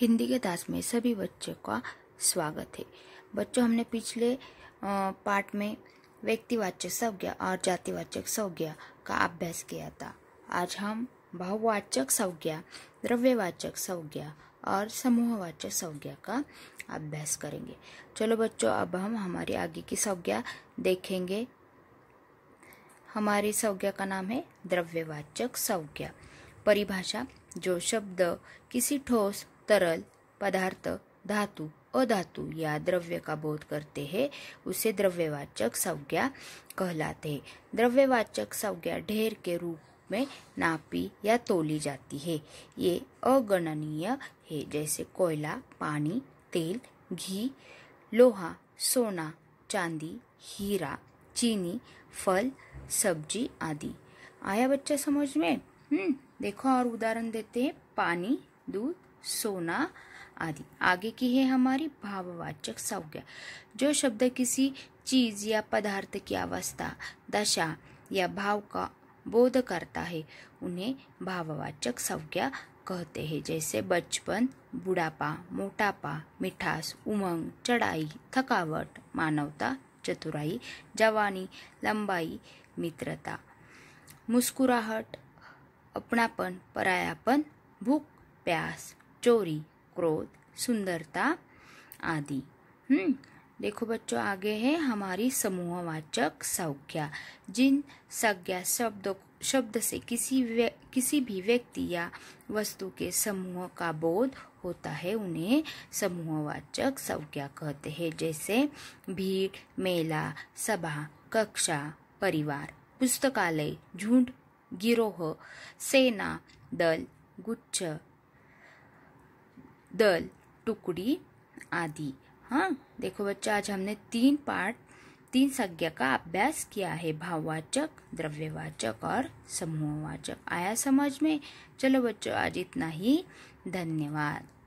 हिंदी के दास में सभी बच्चों का स्वागत है बच्चों हमने पिछले पार्ट में व्यक्तिवाचक संज्ञा और जातिवाचक संज्ञा का अभ्यास किया था आज हम भाववाचक संज्ञा द्रव्यवाचक संज्ञा और समूहवाचक संज्ञा का अभ्यास करेंगे चलो बच्चों अब हम हमारी आगे की संज्ञा देखेंगे हमारी संज्ञा का नाम है द्रव्यवाचक संज्ञा परिभाषा जो शब्द किसी ठोस तरल पदार्थ धातु अधातु या द्रव्य का बोध करते हैं उसे द्रव्यवाचक संज्ञा कहलाते हैं द्रव्यवाचक संज्ञा ढेर के रूप में नापी या तोली जाती है ये अगणनीय है जैसे कोयला पानी तेल घी लोहा सोना चांदी हीरा चीनी फल सब्जी आदि आया बच्चा समझ में हम्म देखो और उदाहरण देते हैं पानी दूध सोना आदि आगे की है हमारी भाववाचक संज्ञा जो शब्द किसी चीज या पदार्थ की अवस्था दशा या भाव का बोध करता है उन्हें भाववाचक संज्ञा कहते हैं जैसे बचपन बुढ़ापा मोटापा मिठास उमंग चढ़ाई थकावट मानवता चतुराई जवानी लंबाई मित्रता मुस्कुराहट अपनापन परायापन भूख प्यास चोरी क्रोध सुंदरता आदि हम्म देखो बच्चों आगे है हमारी समूहवाचक संज्ञा जिन संज्ञा शब्द शब्द से किसी किसी भी व्यक्ति या वस्तु के समूह का बोध होता है उन्हें समूहवाचक संज्ञा कहते हैं जैसे भीड़ मेला सभा कक्षा परिवार पुस्तकालय झुंड गिरोह सेना दल गुच्छ दल टुकड़ी आदि हाँ देखो बच्चा आज हमने तीन पार्ट तीन संज्ञा का अभ्यास किया है भाववाचक द्रव्यवाचक और समूहवाचक आया समझ में चलो बच्चों आज इतना ही धन्यवाद